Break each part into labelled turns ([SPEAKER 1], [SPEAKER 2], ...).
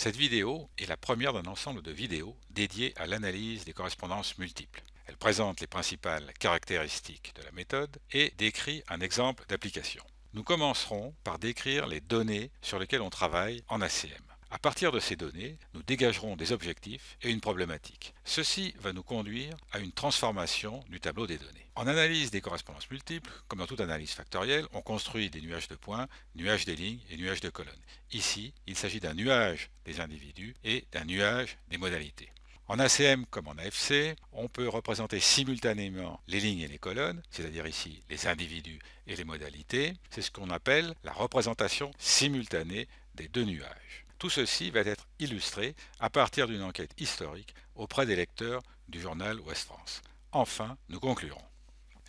[SPEAKER 1] Cette vidéo est la première d'un ensemble de vidéos dédiées à l'analyse des correspondances multiples. Elle présente les principales caractéristiques de la méthode et décrit un exemple d'application. Nous commencerons par décrire les données sur lesquelles on travaille en ACM. À partir de ces données, nous dégagerons des objectifs et une problématique. Ceci va nous conduire à une transformation du tableau des données. En analyse des correspondances multiples, comme dans toute analyse factorielle, on construit des nuages de points, nuages des lignes et nuages de colonnes. Ici, il s'agit d'un nuage des individus et d'un nuage des modalités. En ACM comme en AFC, on peut représenter simultanément les lignes et les colonnes, c'est-à-dire ici les individus et les modalités. C'est ce qu'on appelle la représentation simultanée des deux nuages. Tout ceci va être illustré à partir d'une enquête historique auprès des lecteurs du journal Ouest France. Enfin, nous conclurons.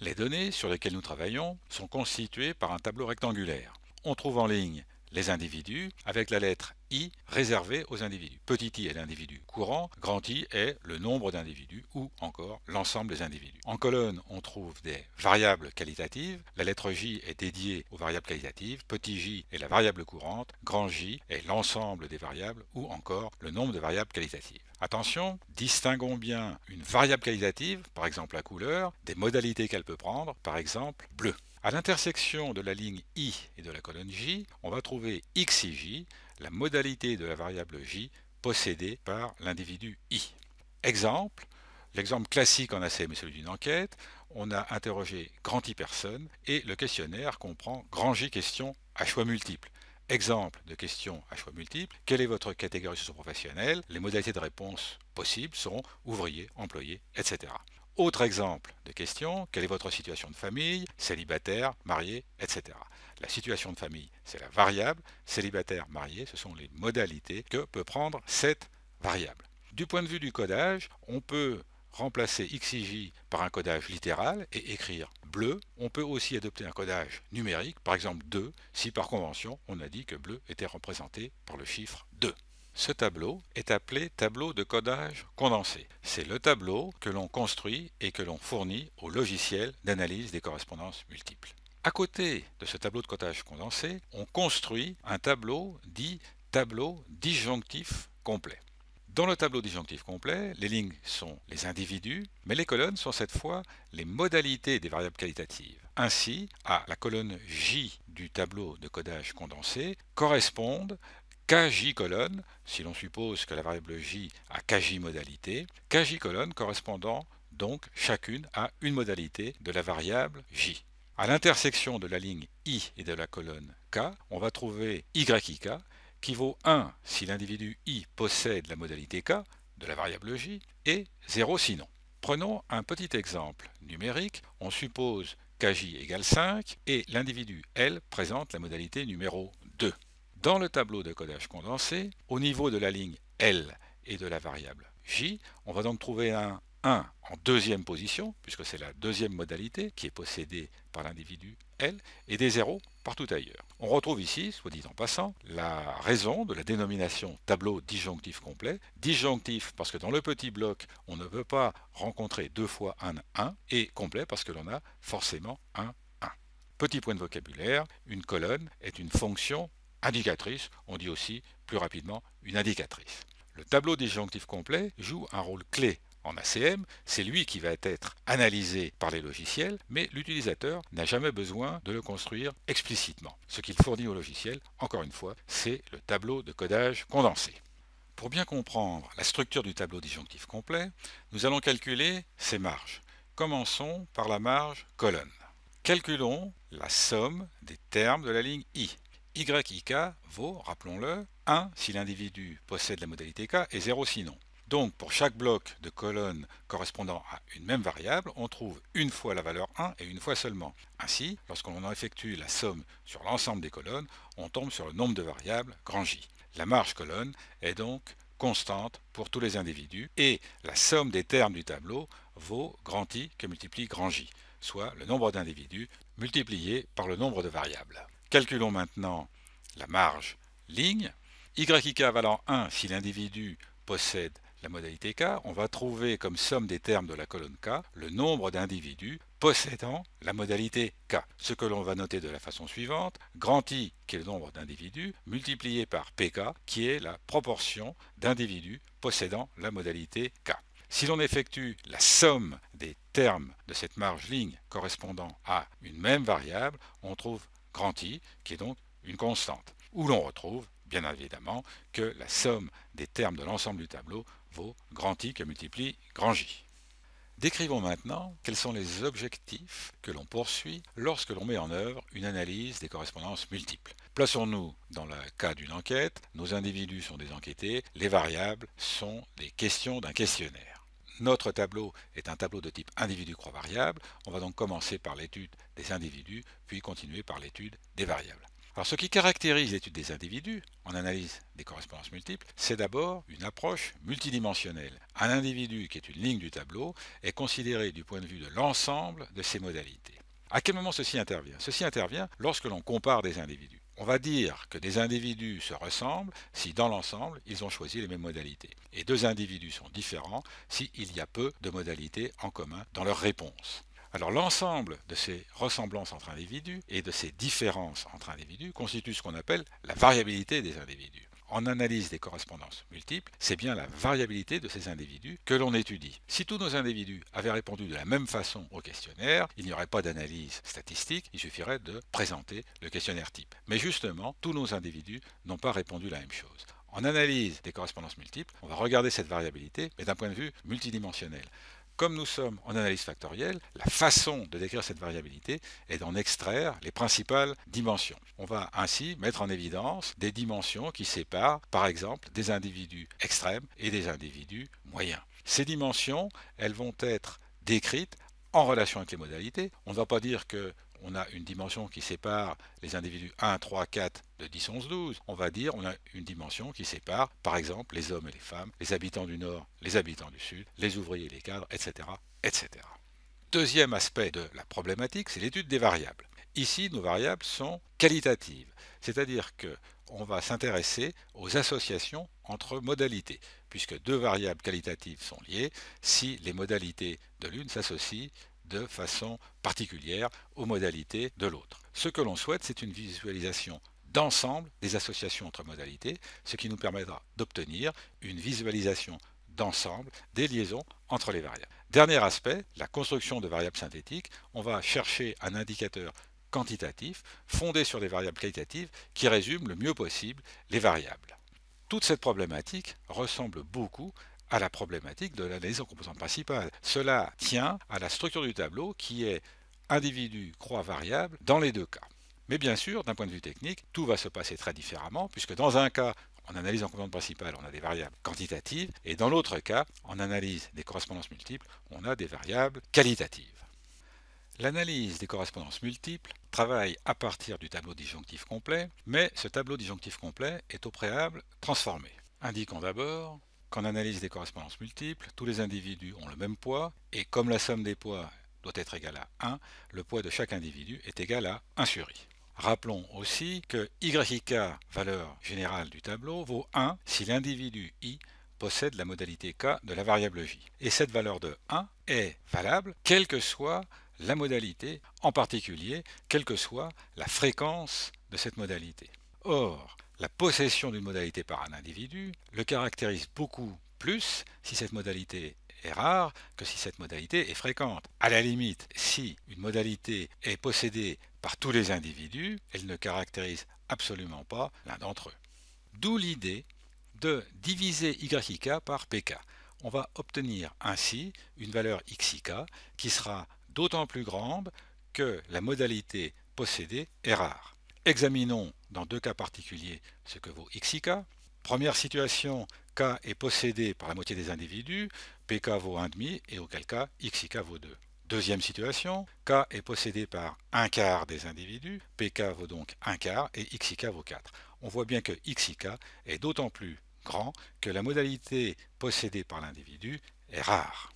[SPEAKER 1] Les données sur lesquelles nous travaillons sont constituées par un tableau rectangulaire. On trouve en ligne les individus avec la lettre I réservé aux individus. Petit i est l'individu courant, grand i est le nombre d'individus ou encore l'ensemble des individus. En colonne, on trouve des variables qualitatives. La lettre j est dédiée aux variables qualitatives. Petit j est la variable courante. Grand j est l'ensemble des variables ou encore le nombre de variables qualitatives. Attention, distinguons bien une variable qualitative, par exemple la couleur, des modalités qu'elle peut prendre, par exemple bleu. À l'intersection de la ligne i et de la colonne j, on va trouver XIJ, la modalité de la variable j possédée par l'individu i. Exemple, l'exemple classique en ACM est celui d'une enquête. On a interrogé grand i personnes et le questionnaire comprend grand j questions à choix multiples. Exemple de questions à choix multiples. Quelle est votre catégorie socio-professionnelle Les modalités de réponse possibles seront ouvrier, employé, etc. Autre exemple de question, quelle est votre situation de famille, célibataire, marié, etc. La situation de famille, c'est la variable, célibataire, marié, ce sont les modalités que peut prendre cette variable. Du point de vue du codage, on peut remplacer xij par un codage littéral et écrire bleu. On peut aussi adopter un codage numérique, par exemple 2, si par convention on a dit que bleu était représenté par le chiffre 2. Ce tableau est appelé tableau de codage condensé. C'est le tableau que l'on construit et que l'on fournit au logiciel d'analyse des correspondances multiples. À côté de ce tableau de codage condensé, on construit un tableau dit tableau disjonctif complet. Dans le tableau disjonctif complet, les lignes sont les individus, mais les colonnes sont cette fois les modalités des variables qualitatives. Ainsi, à la colonne J du tableau de codage condensé correspondent KJ colonne, si l'on suppose que la variable J a KJ modalité, KJ colonne correspondant donc chacune à une modalité de la variable J. À l'intersection de la ligne I et de la colonne K, on va trouver YIK qui vaut 1 si l'individu I possède la modalité K de la variable J et 0 sinon. Prenons un petit exemple numérique. On suppose KJ égale 5 et l'individu L présente la modalité numéro 2. Dans le tableau de codage condensé, au niveau de la ligne L et de la variable J, on va donc trouver un 1 en deuxième position, puisque c'est la deuxième modalité qui est possédée par l'individu L, et des zéros partout ailleurs. On retrouve ici, soit dit en passant, la raison de la dénomination tableau disjonctif complet. Disjonctif parce que dans le petit bloc, on ne veut pas rencontrer deux fois un 1, et complet parce que l'on a forcément un 1. Petit point de vocabulaire, une colonne est une fonction indicatrice, on dit aussi plus rapidement une indicatrice. Le tableau disjonctif complet joue un rôle clé en ACM, c'est lui qui va être analysé par les logiciels, mais l'utilisateur n'a jamais besoin de le construire explicitement. Ce qu'il fournit au logiciel, encore une fois, c'est le tableau de codage condensé. Pour bien comprendre la structure du tableau disjonctif complet, nous allons calculer ses marges. Commençons par la marge colonne. Calculons la somme des termes de la ligne I. YIK vaut, rappelons-le, 1 si l'individu possède la modalité K et 0 sinon. Donc pour chaque bloc de colonnes correspondant à une même variable, on trouve une fois la valeur 1 et une fois seulement. Ainsi, lorsqu'on en effectue la somme sur l'ensemble des colonnes, on tombe sur le nombre de variables grand J. La marge colonne est donc constante pour tous les individus et la somme des termes du tableau vaut grand I que multiplie grand J, soit le nombre d'individus multiplié par le nombre de variables. Calculons maintenant la marge ligne. YIK valant 1 si l'individu possède la modalité K, on va trouver comme somme des termes de la colonne K le nombre d'individus possédant la modalité K. Ce que l'on va noter de la façon suivante, grand I qui est le nombre d'individus, multiplié par PK qui est la proportion d'individus possédant la modalité K. Si l'on effectue la somme des termes de cette marge ligne correspondant à une même variable, on trouve grand qui est donc une constante, où l'on retrouve, bien évidemment, que la somme des termes de l'ensemble du tableau vaut grand I que multiplie grand J. Décrivons maintenant quels sont les objectifs que l'on poursuit lorsque l'on met en œuvre une analyse des correspondances multiples. Plaçons-nous dans le cas d'une enquête, nos individus sont des enquêtés, les variables sont des questions d'un questionnaire. Notre tableau est un tableau de type individu croix variable. On va donc commencer par l'étude des individus, puis continuer par l'étude des variables. Alors ce qui caractérise l'étude des individus en analyse des correspondances multiples, c'est d'abord une approche multidimensionnelle. Un individu qui est une ligne du tableau est considéré du point de vue de l'ensemble de ses modalités. À quel moment ceci intervient Ceci intervient lorsque l'on compare des individus. On va dire que des individus se ressemblent si dans l'ensemble ils ont choisi les mêmes modalités. Et deux individus sont différents s'il y a peu de modalités en commun dans leur réponse. Alors l'ensemble de ces ressemblances entre individus et de ces différences entre individus constitue ce qu'on appelle la variabilité des individus en analyse des correspondances multiples, c'est bien la variabilité de ces individus que l'on étudie. Si tous nos individus avaient répondu de la même façon au questionnaire, il n'y aurait pas d'analyse statistique, il suffirait de présenter le questionnaire type. Mais justement, tous nos individus n'ont pas répondu la même chose. En analyse des correspondances multiples, on va regarder cette variabilité, mais d'un point de vue multidimensionnel comme nous sommes en analyse factorielle, la façon de décrire cette variabilité est d'en extraire les principales dimensions. On va ainsi mettre en évidence des dimensions qui séparent, par exemple, des individus extrêmes et des individus moyens. Ces dimensions, elles vont être décrites en relation avec les modalités. On ne va pas dire que on a une dimension qui sépare les individus 1, 3, 4 de 10, 11, 12. On va dire on a une dimension qui sépare, par exemple, les hommes et les femmes, les habitants du Nord, les habitants du Sud, les ouvriers et les cadres, etc. etc. Deuxième aspect de la problématique, c'est l'étude des variables. Ici, nos variables sont qualitatives, c'est-à-dire que on va s'intéresser aux associations entre modalités, puisque deux variables qualitatives sont liées. Si les modalités de l'une s'associent, de façon particulière aux modalités de l'autre. Ce que l'on souhaite, c'est une visualisation d'ensemble des associations entre modalités, ce qui nous permettra d'obtenir une visualisation d'ensemble des liaisons entre les variables. Dernier aspect, la construction de variables synthétiques. On va chercher un indicateur quantitatif fondé sur des variables qualitatives qui résume le mieux possible les variables. Toute cette problématique ressemble beaucoup à la problématique de l'analyse en composantes principales. Cela tient à la structure du tableau qui est individu, croix, variable dans les deux cas. Mais bien sûr, d'un point de vue technique, tout va se passer très différemment, puisque dans un cas, en analyse en composantes principales, on a des variables quantitatives, et dans l'autre cas, en analyse des correspondances multiples, on a des variables qualitatives. L'analyse des correspondances multiples travaille à partir du tableau disjonctif complet, mais ce tableau disjonctif complet est au préalable transformé, Indiquons d'abord on analyse des correspondances multiples, tous les individus ont le même poids, et comme la somme des poids doit être égale à 1, le poids de chaque individu est égal à 1 sur i. Rappelons aussi que yk, valeur générale du tableau, vaut 1 si l'individu i possède la modalité k de la variable j. Et cette valeur de 1 est valable quelle que soit la modalité, en particulier quelle que soit la fréquence de cette modalité. Or, la possession d'une modalité par un individu le caractérise beaucoup plus si cette modalité est rare que si cette modalité est fréquente. À la limite, si une modalité est possédée par tous les individus, elle ne caractérise absolument pas l'un d'entre eux. D'où l'idée de diviser yk par PK. On va obtenir ainsi une valeur xk qui sera d'autant plus grande que la modalité possédée est rare. Examinons dans deux cas particuliers ce que vaut XIK. Première situation, K est possédé par la moitié des individus, PK vaut 1,5 et auquel cas XIK vaut 2. Deuxième situation, K est possédé par un quart des individus, PK vaut donc un quart et XIK vaut 4. On voit bien que XIK est d'autant plus grand que la modalité possédée par l'individu est rare.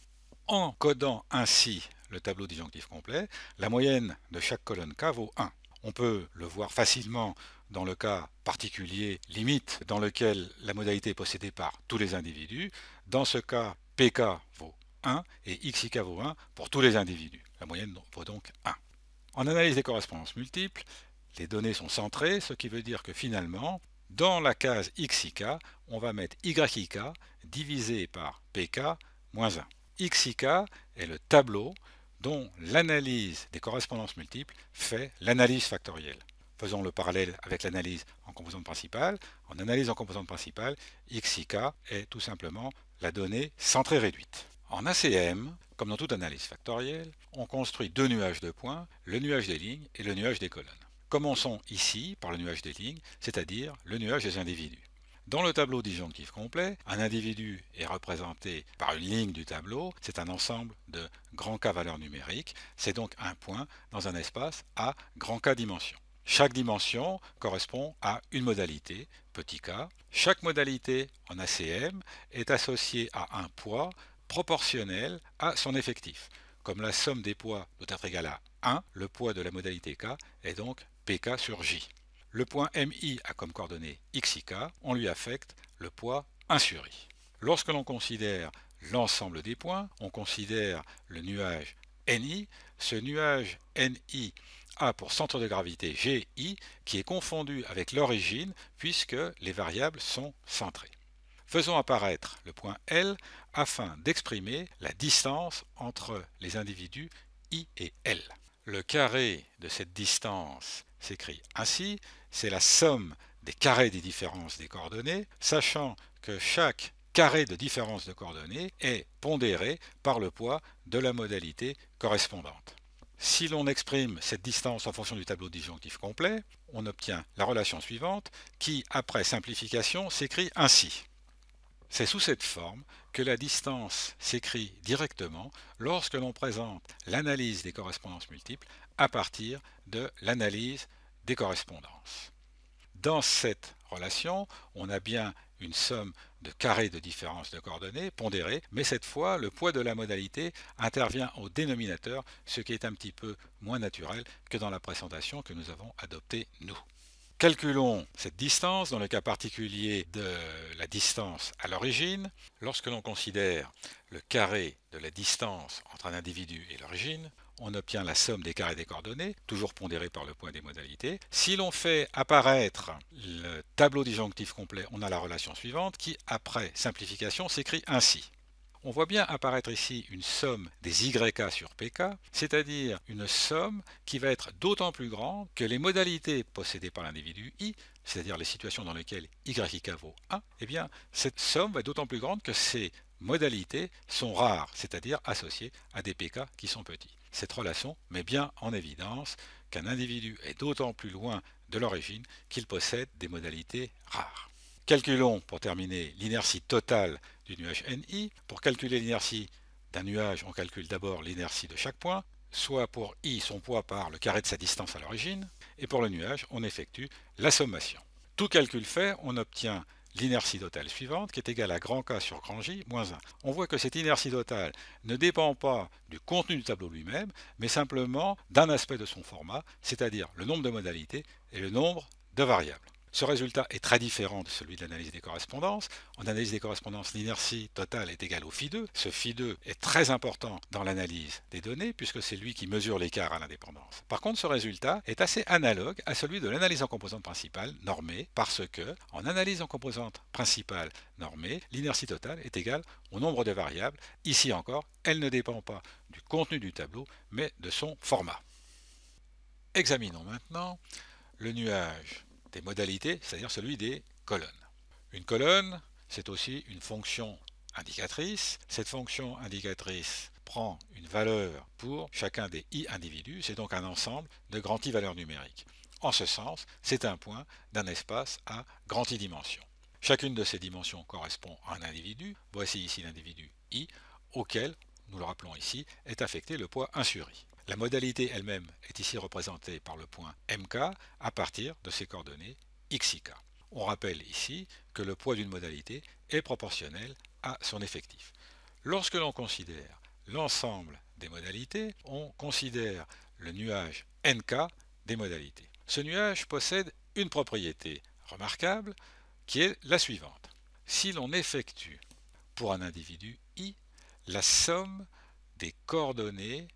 [SPEAKER 1] En codant ainsi le tableau disjonctif complet, la moyenne de chaque colonne K vaut 1. On peut le voir facilement dans le cas particulier limite dans lequel la modalité est possédée par tous les individus. Dans ce cas, PK vaut 1 et XIK vaut 1 pour tous les individus. La moyenne vaut donc 1. En analyse des correspondances multiples, les données sont centrées, ce qui veut dire que finalement, dans la case XIK, on va mettre YIK divisé par PK moins 1. XIK est le tableau dont l'analyse des correspondances multiples fait l'analyse factorielle. Faisons le parallèle avec l'analyse en composante principale. En analyse en composante principale, xik est tout simplement la donnée centrée réduite. En ACM, comme dans toute analyse factorielle, on construit deux nuages de points, le nuage des lignes et le nuage des colonnes. Commençons ici par le nuage des lignes, c'est-à-dire le nuage des individus. Dans le tableau disjonctif complet, un individu est représenté par une ligne du tableau, c'est un ensemble de grands K valeurs numériques, c'est donc un point dans un espace à grand K dimension. Chaque dimension correspond à une modalité, petit k. Chaque modalité en ACM est associée à un poids proportionnel à son effectif. Comme la somme des poids doit être égale à 1, le poids de la modalité k est donc pk sur j. Le point MI a comme coordonnée xik, on lui affecte le poids 1 sur i. Lorsque l'on considère l'ensemble des points, on considère le nuage NI. Ce nuage NI a pour centre de gravité GI qui est confondu avec l'origine puisque les variables sont centrées. Faisons apparaître le point L afin d'exprimer la distance entre les individus I et L. Le carré de cette distance s'écrit ainsi, c'est la somme des carrés des différences des coordonnées, sachant que chaque carré de différence de coordonnées est pondéré par le poids de la modalité correspondante. Si l'on exprime cette distance en fonction du tableau disjonctif complet, on obtient la relation suivante qui, après simplification, s'écrit ainsi. C'est sous cette forme que la distance s'écrit directement lorsque l'on présente l'analyse des correspondances multiples à partir de l'analyse des correspondances. Dans cette relation, on a bien une somme de carrés de différence de coordonnées pondérées, mais cette fois, le poids de la modalité intervient au dénominateur, ce qui est un petit peu moins naturel que dans la présentation que nous avons adoptée nous. Calculons cette distance, dans le cas particulier de la distance à l'origine. Lorsque l'on considère le carré de la distance entre un individu et l'origine, on obtient la somme des carrés des coordonnées, toujours pondérée par le point des modalités. Si l'on fait apparaître le tableau disjonctif complet, on a la relation suivante qui, après simplification, s'écrit ainsi. On voit bien apparaître ici une somme des YK sur PK, c'est-à-dire une somme qui va être d'autant plus grande que les modalités possédées par l'individu I, c'est-à-dire les situations dans lesquelles YK vaut 1, eh bien, cette somme va être d'autant plus grande que ces modalités sont rares, c'est-à-dire associées à des PK qui sont petits cette relation met bien en évidence qu'un individu est d'autant plus loin de l'origine qu'il possède des modalités rares. Calculons, pour terminer, l'inertie totale du nuage NI. Pour calculer l'inertie d'un nuage, on calcule d'abord l'inertie de chaque point, soit pour I son poids par le carré de sa distance à l'origine, et pour le nuage, on effectue la sommation. Tout calcul fait, on obtient l'inertie totale suivante qui est égale à grand K sur grand J moins 1. On voit que cette inertie totale ne dépend pas du contenu du tableau lui-même, mais simplement d'un aspect de son format, c'est-à-dire le nombre de modalités et le nombre de variables. Ce résultat est très différent de celui de l'analyse des correspondances. En analyse des correspondances, l'inertie totale est égale au phi2. Ce phi2 est très important dans l'analyse des données puisque c'est lui qui mesure l'écart à l'indépendance. Par contre, ce résultat est assez analogue à celui de l'analyse en composantes principales normée parce que, en analyse en composantes principales normée, l'inertie totale est égale au nombre de variables. Ici encore, elle ne dépend pas du contenu du tableau mais de son format. Examinons maintenant le nuage des modalités, c'est-à-dire celui des colonnes. Une colonne, c'est aussi une fonction indicatrice. Cette fonction indicatrice prend une valeur pour chacun des i individus, c'est donc un ensemble de grands i valeurs numériques. En ce sens, c'est un point d'un espace à grand i dimensions. Chacune de ces dimensions correspond à un individu. Voici ici l'individu i, auquel, nous le rappelons ici, est affecté le poids 1 sur i. La modalité elle-même est ici représentée par le point mk à partir de ses coordonnées xik. On rappelle ici que le poids d'une modalité est proportionnel à son effectif. Lorsque l'on considère l'ensemble des modalités, on considère le nuage nk des modalités. Ce nuage possède une propriété remarquable qui est la suivante. Si l'on effectue pour un individu i la somme des coordonnées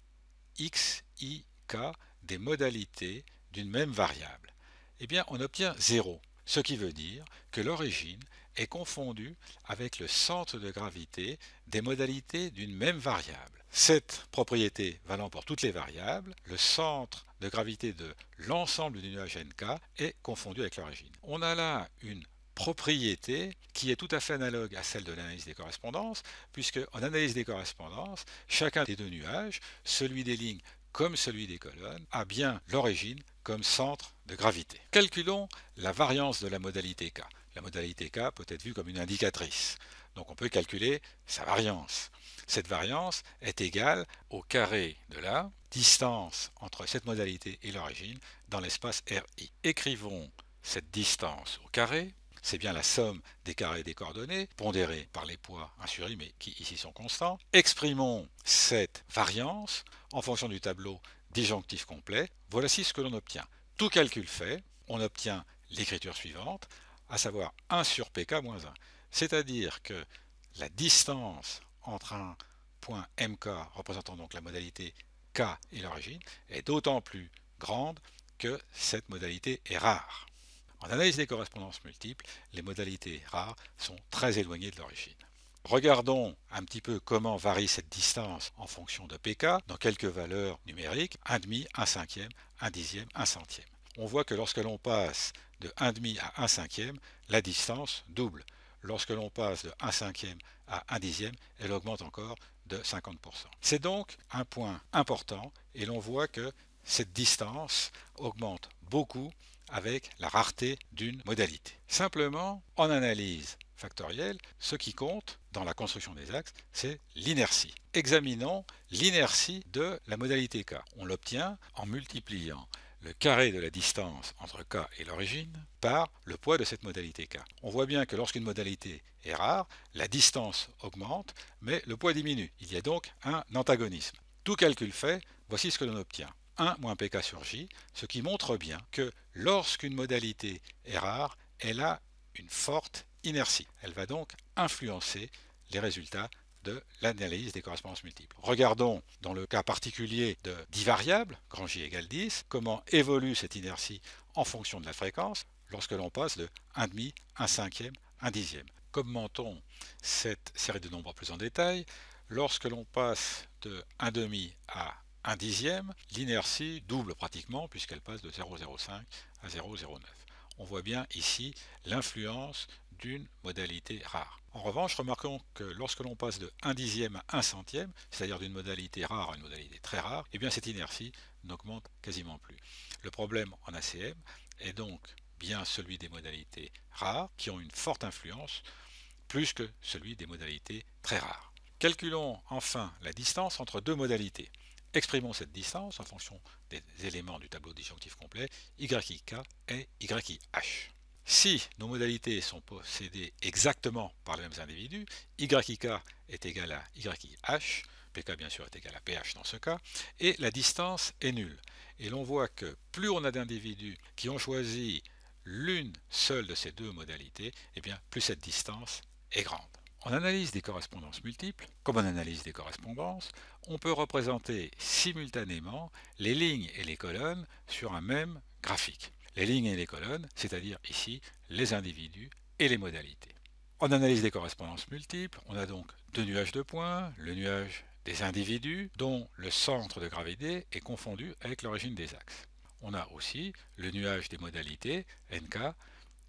[SPEAKER 1] x, i, k des modalités d'une même variable, eh bien on obtient 0, ce qui veut dire que l'origine est confondue avec le centre de gravité des modalités d'une même variable. Cette propriété valant pour toutes les variables, le centre de gravité de l'ensemble du nuage NK est confondu avec l'origine. On a là une propriété qui est tout à fait analogue à celle de l'analyse des correspondances, puisque en analyse des correspondances, chacun des deux nuages, celui des lignes comme celui des colonnes, a bien l'origine comme centre de gravité. Calculons la variance de la modalité K. La modalité K peut être vue comme une indicatrice. Donc on peut calculer sa variance. Cette variance est égale au carré de la distance entre cette modalité et l'origine dans l'espace RI. Écrivons cette distance au carré c'est bien la somme des carrés des coordonnées, pondérée par les poids insuris, mais qui ici sont constants. Exprimons cette variance en fonction du tableau disjonctif complet. Voici ce que l'on obtient. Tout calcul fait, on obtient l'écriture suivante, à savoir 1 sur pk-1. C'est-à-dire que la distance entre un point mk, représentant donc la modalité k et l'origine, est d'autant plus grande que cette modalité est rare. En analyse des correspondances multiples, les modalités rares sont très éloignées de l'origine. Regardons un petit peu comment varie cette distance en fonction de pk dans quelques valeurs numériques, 1,5, 1 cinquième, 1 dixième, 1 centième. On voit que lorsque l'on passe de 1,5 à 1 cinquième, la distance double. Lorsque l'on passe de 1,5 cinquième à 1 dixième, elle augmente encore de 50%. C'est donc un point important et l'on voit que cette distance augmente beaucoup avec la rareté d'une modalité. Simplement, en analyse factorielle, ce qui compte dans la construction des axes, c'est l'inertie. Examinons l'inertie de la modalité K. On l'obtient en multipliant le carré de la distance entre k et l'origine par le poids de cette modalité k. On voit bien que lorsqu'une modalité est rare, la distance augmente, mais le poids diminue. Il y a donc un antagonisme. Tout calcul fait, voici ce que l'on obtient. 1 moins pk sur j, ce qui montre bien que lorsqu'une modalité est rare, elle a une forte inertie. Elle va donc influencer les résultats de l'analyse des correspondances multiples. Regardons dans le cas particulier de 10 variables, grand J égale 10, comment évolue cette inertie en fonction de la fréquence lorsque l'on passe de 1,5, 1 cinquième, 1 dixième. Commentons cette série de nombres plus en détail. Lorsque l'on passe de 1,5 à 1 dixième, l'inertie double pratiquement puisqu'elle passe de 0,05 à 0,09. On voit bien ici l'influence d'une modalité rare. En revanche, remarquons que lorsque l'on passe de 1 dixième à 1 centième, c'est-à-dire d'une modalité rare à une modalité très rare, eh bien cette inertie n'augmente quasiment plus. Le problème en ACM est donc bien celui des modalités rares qui ont une forte influence plus que celui des modalités très rares. Calculons enfin la distance entre deux modalités. Exprimons cette distance en fonction des éléments du tableau disjonctif complet YIK et YIH. Si nos modalités sont possédées exactement par les mêmes individus, YIK est égal à YIH, PK bien sûr est égal à PH dans ce cas, et la distance est nulle. Et l'on voit que plus on a d'individus qui ont choisi l'une seule de ces deux modalités, et eh bien plus cette distance est grande. On analyse des correspondances multiples, comme on analyse des correspondances, on peut représenter simultanément les lignes et les colonnes sur un même graphique. Les lignes et les colonnes, c'est-à-dire ici les individus et les modalités. En analyse des correspondances multiples, on a donc deux nuages de points, le nuage des individus dont le centre de gravité est confondu avec l'origine des axes. On a aussi le nuage des modalités, NK,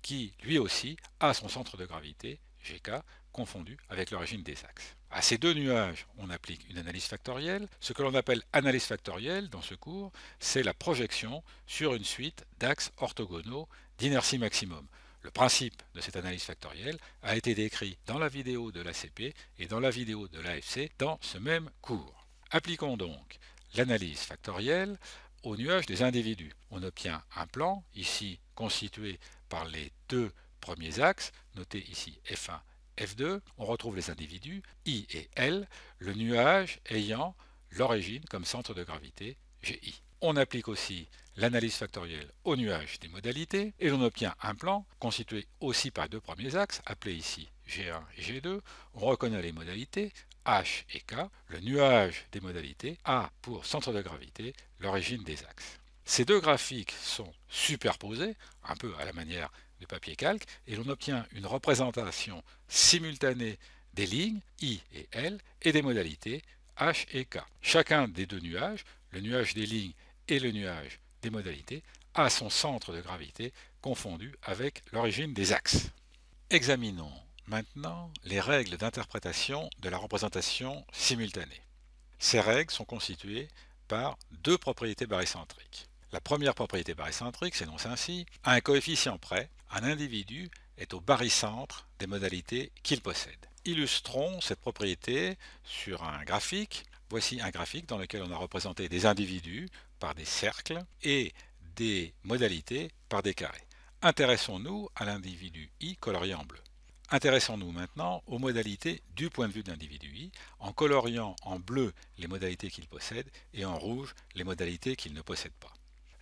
[SPEAKER 1] qui lui aussi a son centre de gravité, GK, Confondu avec l'origine des axes. À ces deux nuages, on applique une analyse factorielle. Ce que l'on appelle analyse factorielle dans ce cours, c'est la projection sur une suite d'axes orthogonaux d'inertie maximum. Le principe de cette analyse factorielle a été décrit dans la vidéo de l'ACP et dans la vidéo de l'AFC dans ce même cours. Appliquons donc l'analyse factorielle au nuage des individus. On obtient un plan, ici constitué par les deux premiers axes, notés ici F1 F2, on retrouve les individus I et L, le nuage ayant l'origine comme centre de gravité GI. On applique aussi l'analyse factorielle au nuage des modalités et l'on obtient un plan constitué aussi par deux premiers axes, appelés ici G1 et G2. On reconnaît les modalités H et K, le nuage des modalités A pour centre de gravité, l'origine des axes. Ces deux graphiques sont superposés, un peu à la manière du papier calque et l'on obtient une représentation simultanée des lignes I et L et des modalités H et K. Chacun des deux nuages, le nuage des lignes et le nuage des modalités, a son centre de gravité confondu avec l'origine des axes. Examinons maintenant les règles d'interprétation de la représentation simultanée. Ces règles sont constituées par deux propriétés barycentriques. La première propriété barycentrique s'énonce ainsi. À un coefficient près, un individu est au barycentre des modalités qu'il possède. Illustrons cette propriété sur un graphique. Voici un graphique dans lequel on a représenté des individus par des cercles et des modalités par des carrés. Intéressons-nous à l'individu i colorié en bleu. Intéressons-nous maintenant aux modalités du point de vue de l'individu i, en coloriant en bleu les modalités qu'il possède et en rouge les modalités qu'il ne possède pas.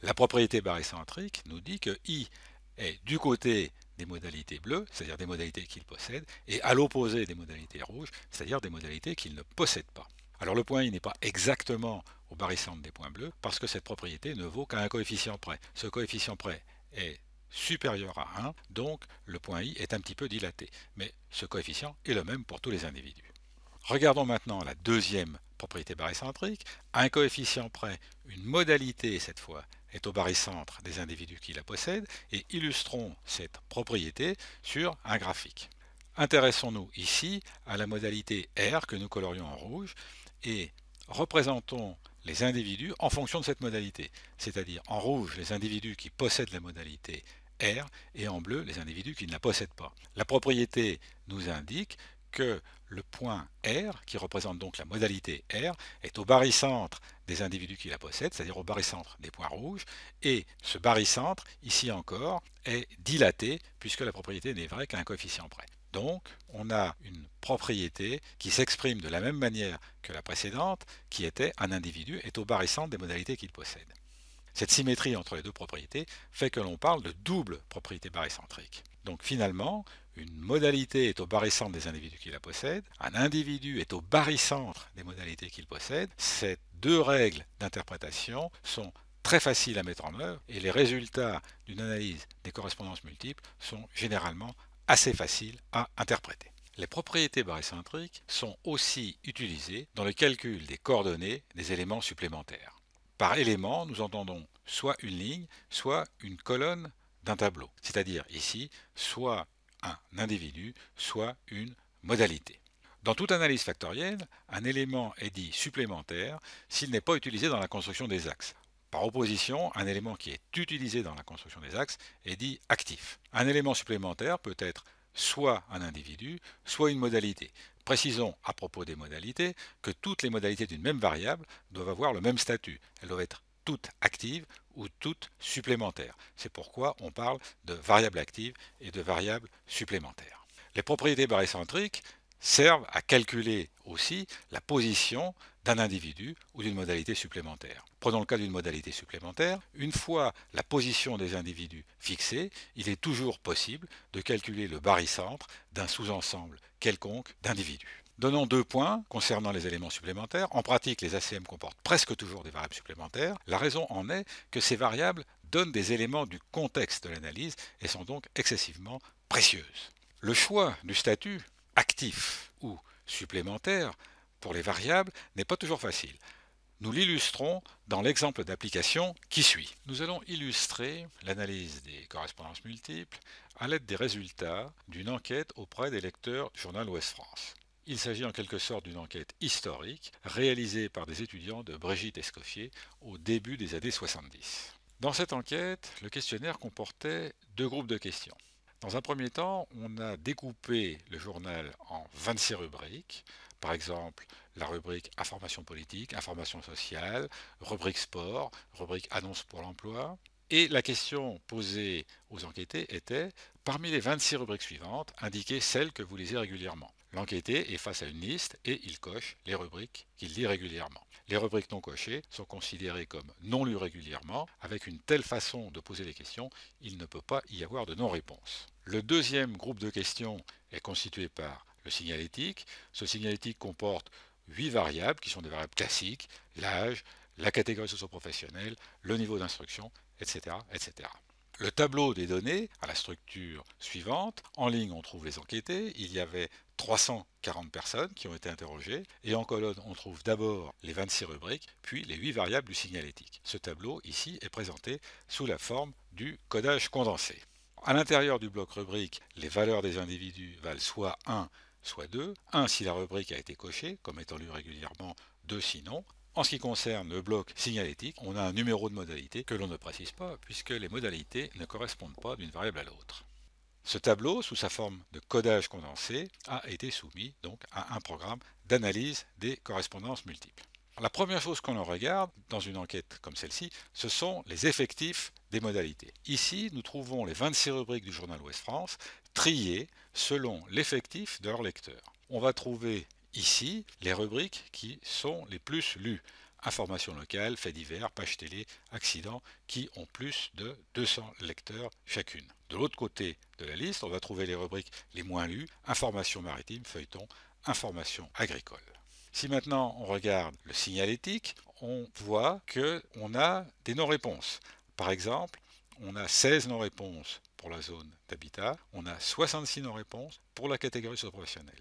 [SPEAKER 1] La propriété barycentrique nous dit que I est du côté des modalités bleues, c'est-à-dire des modalités qu'il possède, et à l'opposé des modalités rouges, c'est-à-dire des modalités qu'il ne possède pas. Alors le point I n'est pas exactement au barycentre des points bleus, parce que cette propriété ne vaut qu'à un coefficient près. Ce coefficient près est supérieur à 1, donc le point I est un petit peu dilaté. Mais ce coefficient est le même pour tous les individus. Regardons maintenant la deuxième propriété barycentrique. un coefficient près, une modalité, cette fois est au barycentre des individus qui la possèdent et illustrons cette propriété sur un graphique. Intéressons-nous ici à la modalité R que nous colorions en rouge et représentons les individus en fonction de cette modalité, c'est-à-dire en rouge les individus qui possèdent la modalité R et en bleu les individus qui ne la possèdent pas. La propriété nous indique que le point R, qui représente donc la modalité R, est au barycentre des individus qui la possèdent, c'est-à-dire au barycentre des points rouges, et ce barycentre, ici encore, est dilaté, puisque la propriété n'est vraie qu'à un coefficient près. Donc, on a une propriété qui s'exprime de la même manière que la précédente, qui était un individu, est au barycentre des modalités qu'il possède. Cette symétrie entre les deux propriétés fait que l'on parle de double propriété barycentrique. Donc finalement, une modalité est au barycentre des individus qui la possèdent, un individu est au barycentre des modalités qu'il possède, ces deux règles d'interprétation sont très faciles à mettre en œuvre et les résultats d'une analyse des correspondances multiples sont généralement assez faciles à interpréter. Les propriétés barycentriques sont aussi utilisées dans le calcul des coordonnées des éléments supplémentaires. Par élément, nous entendons soit une ligne, soit une colonne d'un tableau, c'est-à-dire ici, soit un individu, soit une modalité. Dans toute analyse factorielle, un élément est dit supplémentaire s'il n'est pas utilisé dans la construction des axes. Par opposition, un élément qui est utilisé dans la construction des axes est dit actif. Un élément supplémentaire peut être soit un individu, soit une modalité. Précisons à propos des modalités que toutes les modalités d'une même variable doivent avoir le même statut. Elles doivent être toutes actives ou toutes supplémentaires. C'est pourquoi on parle de variables actives et de variables supplémentaires. Les propriétés barycentriques servent à calculer aussi la position d'un individu ou d'une modalité supplémentaire. Prenons le cas d'une modalité supplémentaire. Une fois la position des individus fixée, il est toujours possible de calculer le barycentre d'un sous-ensemble quelconque d'individus. Donnons deux points concernant les éléments supplémentaires. En pratique, les ACM comportent presque toujours des variables supplémentaires. La raison en est que ces variables donnent des éléments du contexte de l'analyse et sont donc excessivement précieuses. Le choix du statut actif ou supplémentaire pour les variables n'est pas toujours facile. Nous l'illustrons dans l'exemple d'application qui suit. Nous allons illustrer l'analyse des correspondances multiples à l'aide des résultats d'une enquête auprès des lecteurs du journal Ouest France. Il s'agit en quelque sorte d'une enquête historique réalisée par des étudiants de Brigitte Escoffier au début des années 70. Dans cette enquête, le questionnaire comportait deux groupes de questions. Dans un premier temps, on a découpé le journal en 26 rubriques, par exemple la rubrique information politique, information sociale, rubrique sport, rubrique annonce pour l'emploi. Et la question posée aux enquêtés était, parmi les 26 rubriques suivantes, indiquez celles que vous lisez régulièrement. L'enquêté est face à une liste et il coche les rubriques qu'il lit régulièrement. Les rubriques non cochées sont considérées comme non lues régulièrement. Avec une telle façon de poser les questions, il ne peut pas y avoir de non-réponse. Le deuxième groupe de questions est constitué par le signalétique. Ce signalétique comporte huit variables qui sont des variables classiques, l'âge, la catégorie socio-professionnelle, le niveau d'instruction, etc., etc. Le tableau des données a la structure suivante. En ligne, on trouve les enquêtés. Il y avait 340 personnes qui ont été interrogées. Et en colonne, on trouve d'abord les 26 rubriques, puis les 8 variables du signalétique. Ce tableau, ici, est présenté sous la forme du codage condensé. À l'intérieur du bloc rubrique, les valeurs des individus valent soit 1, soit 2. 1 si la rubrique a été cochée, comme étant lue régulièrement, 2 sinon. En ce qui concerne le bloc signalétique, on a un numéro de modalité que l'on ne précise pas puisque les modalités ne correspondent pas d'une variable à l'autre. Ce tableau, sous sa forme de codage condensé, a été soumis donc à un programme d'analyse des correspondances multiples. La première chose qu'on en regarde dans une enquête comme celle-ci, ce sont les effectifs des modalités. Ici, nous trouvons les 26 rubriques du journal Ouest France triées selon l'effectif de leur lecteur. On va trouver ici les rubriques qui sont les plus lues. Informations locales, faits divers, pages télé, accidents, qui ont plus de 200 lecteurs chacune. De l'autre côté de la liste, on va trouver les rubriques les moins lues, informations maritimes, feuilletons, informations agricoles. Si maintenant on regarde le signal éthique, on voit qu'on a des non-réponses. Par exemple, on a 16 non-réponses pour la zone d'habitat, on a 66 non-réponses pour la catégorie professionnelle.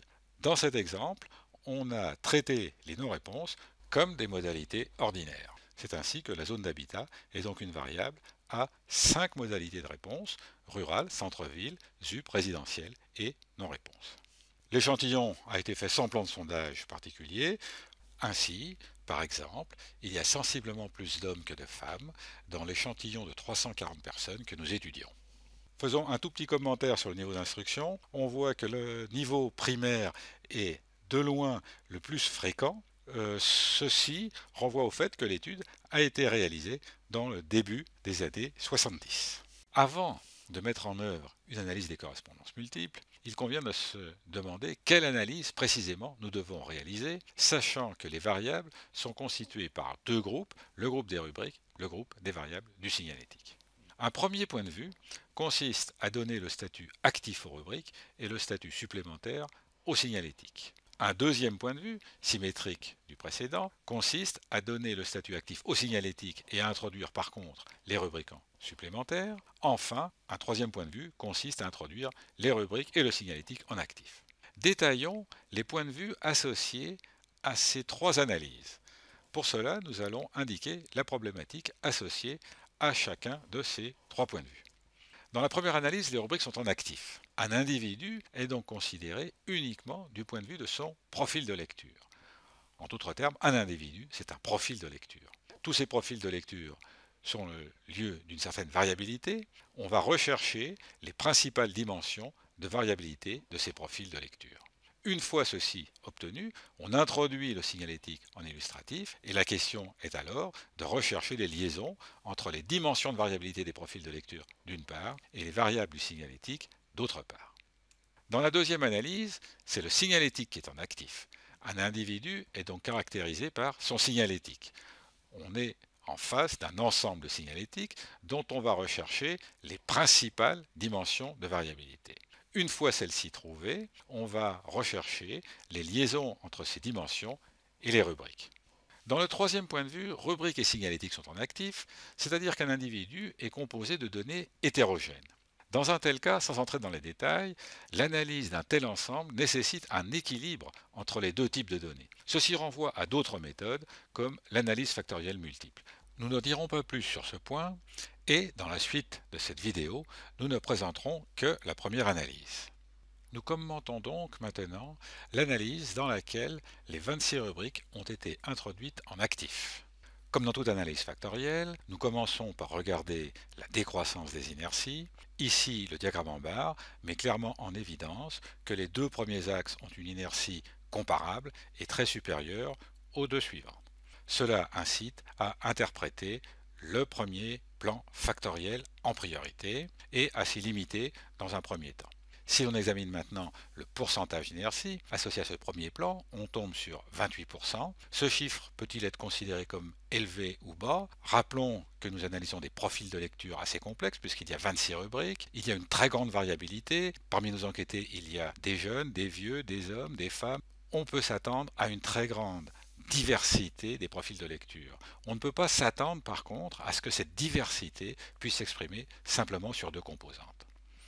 [SPEAKER 1] Dans cet exemple, on a traité les non-réponses comme des modalités ordinaires. C'est ainsi que la zone d'habitat est donc une variable à cinq modalités de réponse, rurale, centre-ville, ZUP, résidentiel et non-réponse. L'échantillon a été fait sans plan de sondage particulier. Ainsi, par exemple, il y a sensiblement plus d'hommes que de femmes dans l'échantillon de 340 personnes que nous étudions. Faisons un tout petit commentaire sur le niveau d'instruction. On voit que le niveau primaire est de loin le plus fréquent, euh, ceci renvoie au fait que l'étude a été réalisée dans le début des années 70. Avant de mettre en œuvre une analyse des correspondances multiples, il convient de se demander quelle analyse précisément nous devons réaliser, sachant que les variables sont constituées par deux groupes, le groupe des rubriques, le groupe des variables du signalétique. Un premier point de vue consiste à donner le statut actif aux rubriques et le statut supplémentaire au signalétique. Un deuxième point de vue, symétrique du précédent, consiste à donner le statut actif au signalétique et à introduire par contre les en supplémentaires. Enfin, un troisième point de vue consiste à introduire les rubriques et le signalétique en actif. Détaillons les points de vue associés à ces trois analyses. Pour cela, nous allons indiquer la problématique associée à chacun de ces trois points de vue. Dans la première analyse, les rubriques sont en actif un individu est donc considéré uniquement du point de vue de son profil de lecture. En d'autres termes, un individu, c'est un profil de lecture. Tous ces profils de lecture sont le lieu d'une certaine variabilité. On va rechercher les principales dimensions de variabilité de ces profils de lecture. Une fois ceci obtenu, on introduit le signalétique en illustratif et la question est alors de rechercher les liaisons entre les dimensions de variabilité des profils de lecture d'une part et les variables du signalétique d'autre part. Dans la deuxième analyse, c'est le signalétique qui est en actif. Un individu est donc caractérisé par son signalétique. On est en face d'un ensemble de signalétique dont on va rechercher les principales dimensions de variabilité. Une fois celles-ci trouvées, on va rechercher les liaisons entre ces dimensions et les rubriques. Dans le troisième point de vue, rubrique et signalétique sont en actif, c'est-à-dire qu'un individu est composé de données hétérogènes. Dans un tel cas, sans entrer dans les détails, l'analyse d'un tel ensemble nécessite un équilibre entre les deux types de données. Ceci renvoie à d'autres méthodes comme l'analyse factorielle multiple. Nous n'en dirons pas plus sur ce point et dans la suite de cette vidéo, nous ne présenterons que la première analyse. Nous commentons donc maintenant l'analyse dans laquelle les 26 rubriques ont été introduites en actif. Comme dans toute analyse factorielle, nous commençons par regarder la décroissance des inerties, Ici, le diagramme en barre met clairement en évidence que les deux premiers axes ont une inertie comparable et très supérieure aux deux suivants. Cela incite à interpréter le premier plan factoriel en priorité et à s'y limiter dans un premier temps. Si l'on examine maintenant le pourcentage d'inertie, associé à ce premier plan, on tombe sur 28%. Ce chiffre peut-il être considéré comme élevé ou bas Rappelons que nous analysons des profils de lecture assez complexes puisqu'il y a 26 rubriques, il y a une très grande variabilité. Parmi nos enquêtés, il y a des jeunes, des vieux, des hommes, des femmes. On peut s'attendre à une très grande diversité des profils de lecture. On ne peut pas s'attendre par contre à ce que cette diversité puisse s'exprimer simplement sur deux composantes.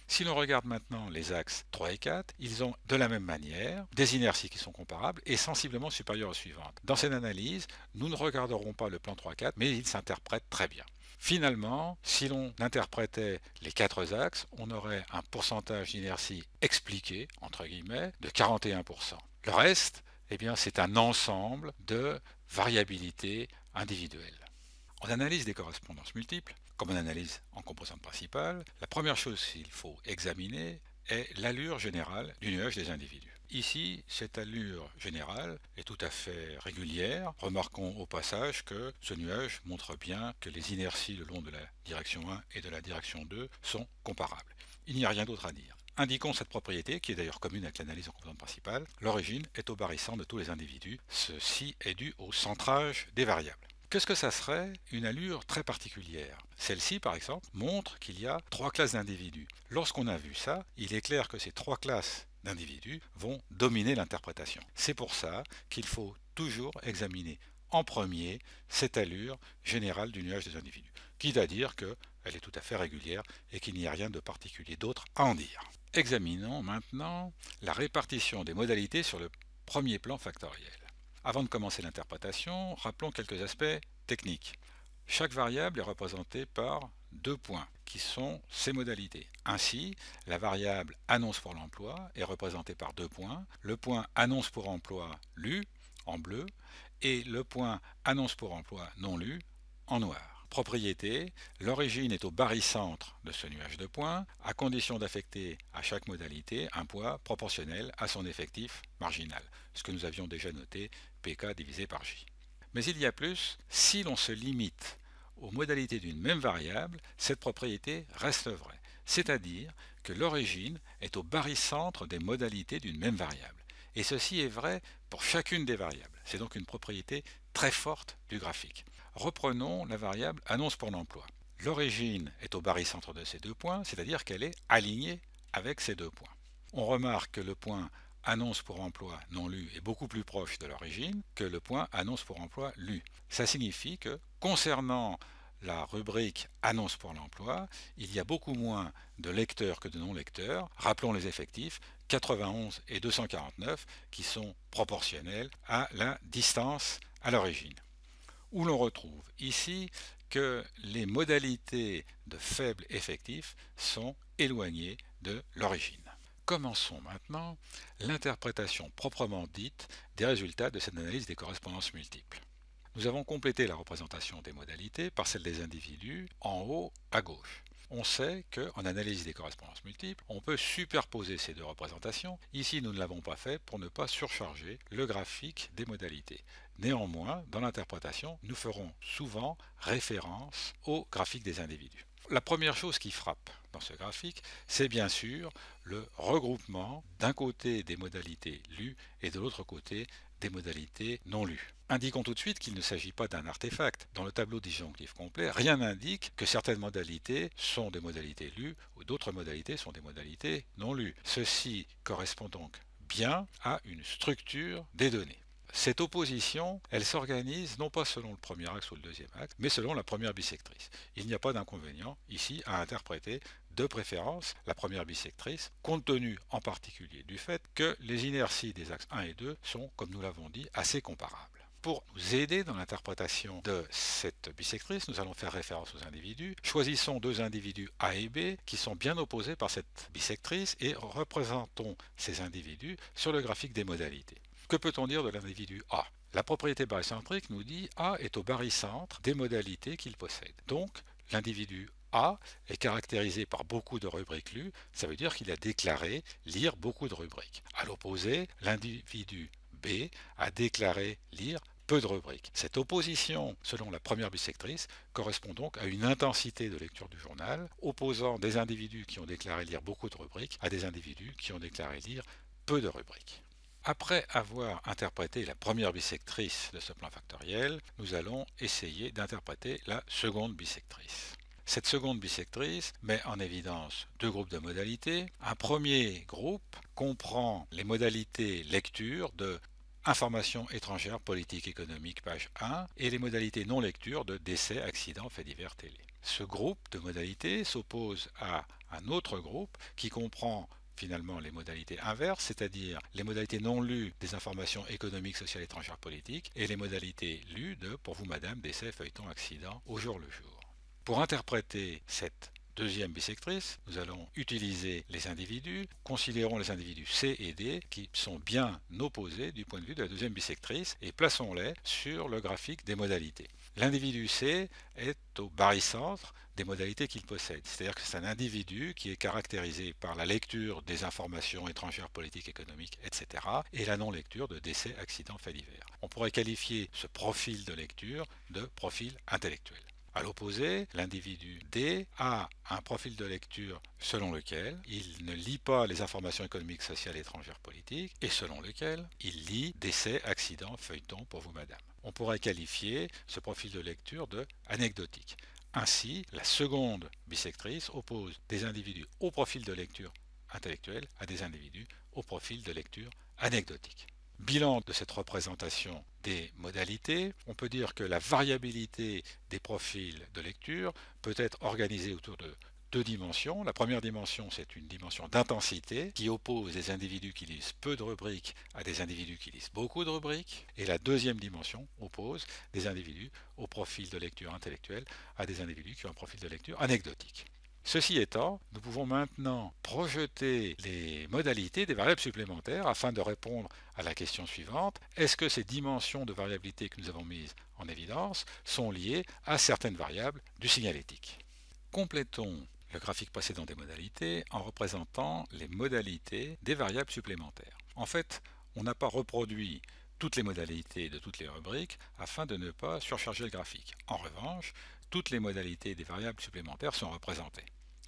[SPEAKER 1] Si l'on regarde maintenant les axes 3 et 4, ils ont de la même manière des inerties qui sont comparables et sensiblement supérieures aux suivantes. Dans cette analyse, nous ne regarderons pas le plan 3-4, mais il s'interprète très bien. Finalement, si l'on interprétait les quatre axes, on aurait un pourcentage d'inertie expliqué, entre guillemets, de 41%. Le reste, eh bien, c'est un ensemble de variabilités individuelles. En analyse des correspondances multiples, comme on analyse en composante principale, la première chose qu'il faut examiner est l'allure générale du nuage des individus. Ici, cette allure générale est tout à fait régulière. Remarquons au passage que ce nuage montre bien que les inerties le long de la direction 1 et de la direction 2 sont comparables. Il n'y a rien d'autre à dire. Indiquons cette propriété, qui est d'ailleurs commune avec l'analyse en composante principale, l'origine est au barissant de tous les individus. Ceci est dû au centrage des variables. Qu'est-ce que ça serait Une allure très particulière. Celle-ci, par exemple, montre qu'il y a trois classes d'individus. Lorsqu'on a vu ça, il est clair que ces trois classes d'individus vont dominer l'interprétation. C'est pour ça qu'il faut toujours examiner en premier cette allure générale du nuage des individus, qui à dire qu'elle est tout à fait régulière et qu'il n'y a rien de particulier d'autre à en dire. Examinons maintenant la répartition des modalités sur le premier plan factoriel. Avant de commencer l'interprétation, rappelons quelques aspects techniques. Chaque variable est représentée par deux points, qui sont ses modalités. Ainsi, la variable annonce pour l'emploi est représentée par deux points, le point annonce pour emploi lu en bleu et le point annonce pour emploi non lu en noir. Propriété, l'origine est au barycentre de ce nuage de points, à condition d'affecter à chaque modalité un poids proportionnel à son effectif marginal, ce que nous avions déjà noté, pk divisé par j. Mais il y a plus, si l'on se limite aux modalités d'une même variable, cette propriété reste vraie, c'est-à-dire que l'origine est au barycentre des modalités d'une même variable. Et ceci est vrai pour chacune des variables. C'est donc une propriété très forte du graphique. Reprenons la variable annonce pour l'emploi. L'origine est au barycentre de ces deux points, c'est-à-dire qu'elle est alignée avec ces deux points. On remarque que le point annonce pour emploi non lu est beaucoup plus proche de l'origine que le point annonce pour emploi lu. Ça signifie que concernant la rubrique annonce pour l'emploi, il y a beaucoup moins de lecteurs que de non-lecteurs. Rappelons les effectifs, 91 et 249 qui sont proportionnels à la distance à l'origine où l'on retrouve ici que les modalités de faible effectif sont éloignées de l'origine. Commençons maintenant l'interprétation proprement dite des résultats de cette analyse des correspondances multiples. Nous avons complété la représentation des modalités par celle des individus en haut à gauche on sait qu'en analyse des correspondances multiples, on peut superposer ces deux représentations. Ici, nous ne l'avons pas fait pour ne pas surcharger le graphique des modalités. Néanmoins, dans l'interprétation, nous ferons souvent référence au graphique des individus. La première chose qui frappe dans ce graphique, c'est bien sûr le regroupement d'un côté des modalités lues et de l'autre côté des modalités non lues. Indiquons tout de suite qu'il ne s'agit pas d'un artefact. Dans le tableau disjonctif complet, rien n'indique que certaines modalités sont des modalités lues ou d'autres modalités sont des modalités non lues. Ceci correspond donc bien à une structure des données. Cette opposition, elle s'organise non pas selon le premier axe ou le deuxième axe, mais selon la première bisectrice. Il n'y a pas d'inconvénient ici à interpréter de préférence la première bisectrice, compte tenu en particulier du fait que les inerties des axes 1 et 2 sont, comme nous l'avons dit, assez comparables. Pour nous aider dans l'interprétation de cette bisectrice, nous allons faire référence aux individus. Choisissons deux individus A et B qui sont bien opposés par cette bisectrice et représentons ces individus sur le graphique des modalités. Que peut-on dire de l'individu A La propriété barycentrique nous dit A est au barycentre des modalités qu'il possède. Donc, l'individu A est caractérisé par beaucoup de rubriques lues, ça veut dire qu'il a déclaré lire beaucoup de rubriques. A l'opposé, l'individu B a déclaré lire peu de rubriques. Cette opposition, selon la première bisectrice, correspond donc à une intensité de lecture du journal, opposant des individus qui ont déclaré lire beaucoup de rubriques à des individus qui ont déclaré lire peu de rubriques. Après avoir interprété la première bisectrice de ce plan factoriel, nous allons essayer d'interpréter la seconde bisectrice. Cette seconde bisectrice met en évidence deux groupes de modalités. Un premier groupe comprend les modalités lecture de Informations étrangères, politique, économique, page 1, et les modalités non lecture de décès, accident, fait divers, télé. Ce groupe de modalités s'oppose à un autre groupe qui comprend finalement les modalités inverses, c'est-à-dire les modalités non lues des informations économiques, sociales, étrangères, politiques, et les modalités lues de pour vous madame, décès, feuilleton, accident, au jour le jour. Pour interpréter cette deuxième bisectrice, nous allons utiliser les individus. Considérons les individus C et D qui sont bien opposés du point de vue de la deuxième bisectrice et plaçons-les sur le graphique des modalités. L'individu C est au barycentre des modalités qu'il possède. C'est-à-dire que c'est un individu qui est caractérisé par la lecture des informations étrangères, politiques, économiques, etc. et la non-lecture de décès, accidents, faits divers. On pourrait qualifier ce profil de lecture de profil intellectuel. À l'opposé, l'individu D a un profil de lecture selon lequel il ne lit pas les informations économiques, sociales, étrangères, politiques, et selon lequel il lit décès, accidents, feuilletons pour vous, madame. On pourrait qualifier ce profil de lecture de anecdotique. Ainsi, la seconde bisectrice oppose des individus au profil de lecture intellectuelle à des individus au profil de lecture anecdotique. Bilan de cette représentation des modalités, on peut dire que la variabilité des profils de lecture peut être organisée autour de deux dimensions. La première dimension, c'est une dimension d'intensité qui oppose des individus qui lisent peu de rubriques à des individus qui lisent beaucoup de rubriques. Et la deuxième dimension oppose des individus au profil de lecture intellectuelle à des individus qui ont un profil de lecture anecdotique. Ceci étant, nous pouvons maintenant projeter les modalités des variables supplémentaires afin de répondre à la question suivante. Est-ce que ces dimensions de variabilité que nous avons mises en évidence sont liées à certaines variables du signalétique Complétons le graphique précédent des modalités en représentant les modalités des variables supplémentaires. En fait, on n'a pas reproduit toutes les modalités de toutes les rubriques afin de ne pas surcharger le graphique. En revanche, toutes les modalités des variables supplémentaires sont représentées.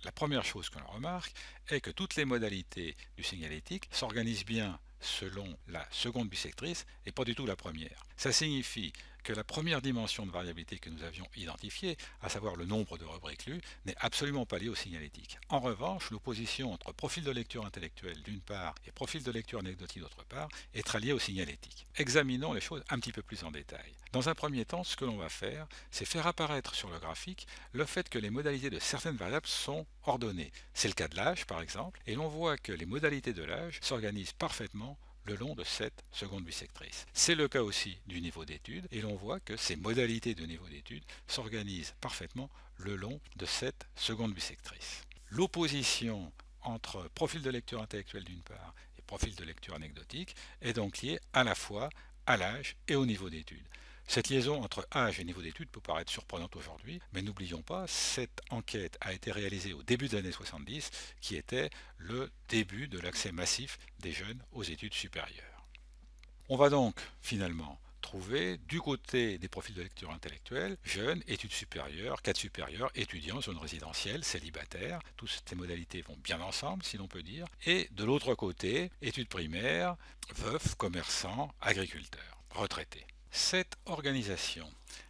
[SPEAKER 1] La première chose qu'on remarque est que toutes les modalités du signalétique s'organisent bien selon la seconde bisectrice et pas du tout la première. Ça signifie que la première dimension de variabilité que nous avions identifiée, à savoir le nombre de rubriques lues, n'est absolument pas liée au signalétique. En revanche, l'opposition entre profil de lecture intellectuelle d'une part et profil de lecture anecdotique d'autre part est très liée au signalétique. Examinons les choses un petit peu plus en détail. Dans un premier temps, ce que l'on va faire, c'est faire apparaître sur le graphique le fait que les modalités de certaines variables sont ordonnées. C'est le cas de l'âge, par exemple, et l'on voit que les modalités de l'âge s'organisent parfaitement le long de cette seconde bisectrice. C'est le cas aussi du niveau d'étude et l'on voit que ces modalités de niveau d'étude s'organisent parfaitement le long de cette seconde bisectrice. L'opposition entre profil de lecture intellectuelle d'une part et profil de lecture anecdotique est donc liée à la fois à l'âge et au niveau d'étude. Cette liaison entre âge et niveau d'études peut paraître surprenante aujourd'hui, mais n'oublions pas, cette enquête a été réalisée au début des années 70, qui était le début de l'accès massif des jeunes aux études supérieures. On va donc finalement trouver du côté des profils de lecture intellectuelle, jeunes, études supérieures, cadres supérieurs, étudiants, zones résidentielles, célibataires. Toutes ces modalités vont bien ensemble, si l'on peut dire. Et de l'autre côté, études primaires, veufs, commerçants, agriculteurs, retraités. Cette organisation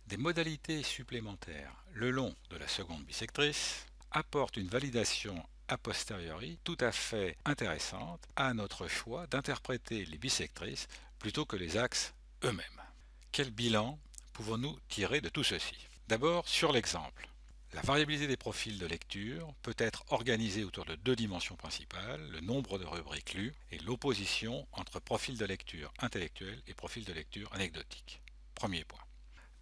[SPEAKER 1] des modalités supplémentaires le long de la seconde bisectrice apporte une validation a posteriori tout à fait intéressante à notre choix d'interpréter les bisectrices plutôt que les axes eux-mêmes. Quel bilan pouvons-nous tirer de tout ceci D'abord sur l'exemple. La variabilité des profils de lecture peut être organisée autour de deux dimensions principales, le nombre de rubriques lues et l'opposition entre profil de lecture intellectuel et profil de lecture anecdotique. Premier point.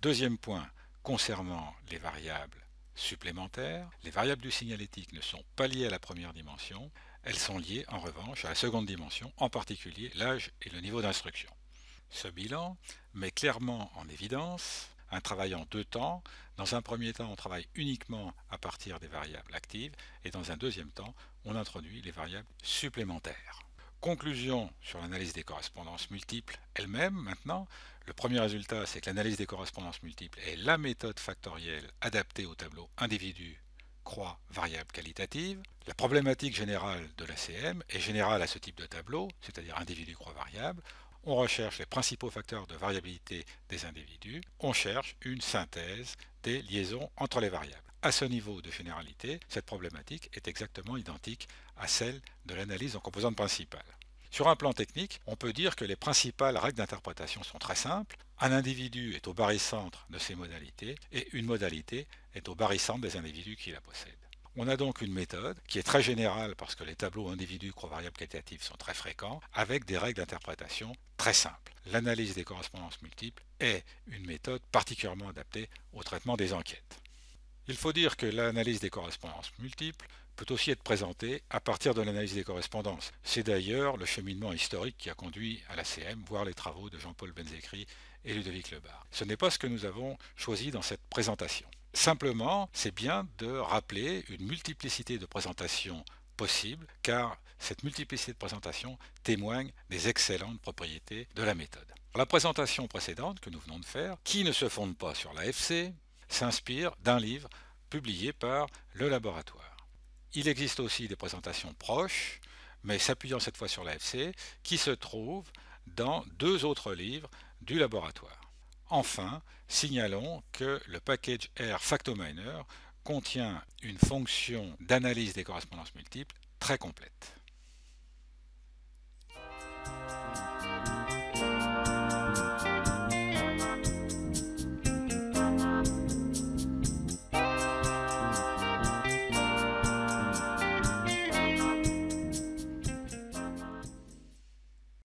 [SPEAKER 1] Deuxième point, concernant les variables supplémentaires, les variables du signalétique ne sont pas liées à la première dimension, elles sont liées en revanche à la seconde dimension, en particulier l'âge et le niveau d'instruction. Ce bilan met clairement en évidence un travail en deux temps dans un premier temps, on travaille uniquement à partir des variables actives et dans un deuxième temps, on introduit les variables supplémentaires. Conclusion sur l'analyse des correspondances multiples elle-même maintenant. Le premier résultat, c'est que l'analyse des correspondances multiples est la méthode factorielle adaptée au tableau individu croix variable qualitative. La problématique générale de l'ACM est générale à ce type de tableau, c'est-à-dire individu croix variable on recherche les principaux facteurs de variabilité des individus, on cherche une synthèse des liaisons entre les variables. À ce niveau de généralité, cette problématique est exactement identique à celle de l'analyse en composantes principales. Sur un plan technique, on peut dire que les principales règles d'interprétation sont très simples. Un individu est au barycentre de ses modalités et une modalité est au barycentre des individus qui la possèdent. On a donc une méthode qui est très générale parce que les tableaux individus variables qualitatives sont très fréquents, avec des règles d'interprétation très simples. L'analyse des correspondances multiples est une méthode particulièrement adaptée au traitement des enquêtes. Il faut dire que l'analyse des correspondances multiples peut aussi être présentée à partir de l'analyse des correspondances. C'est d'ailleurs le cheminement historique qui a conduit à la CM voire les travaux de Jean-Paul Benzécry et Ludovic Lebar. Ce n'est pas ce que nous avons choisi dans cette présentation. Simplement, c'est bien de rappeler une multiplicité de présentations possibles, car cette multiplicité de présentations témoigne des excellentes propriétés de la méthode. La présentation précédente que nous venons de faire, qui ne se fonde pas sur l'AFC, s'inspire d'un livre publié par le laboratoire. Il existe aussi des présentations proches, mais s'appuyant cette fois sur l'AFC, qui se trouvent dans deux autres livres du laboratoire. Enfin, signalons que le package R FactoMiner contient une fonction d'analyse des correspondances multiples très complète.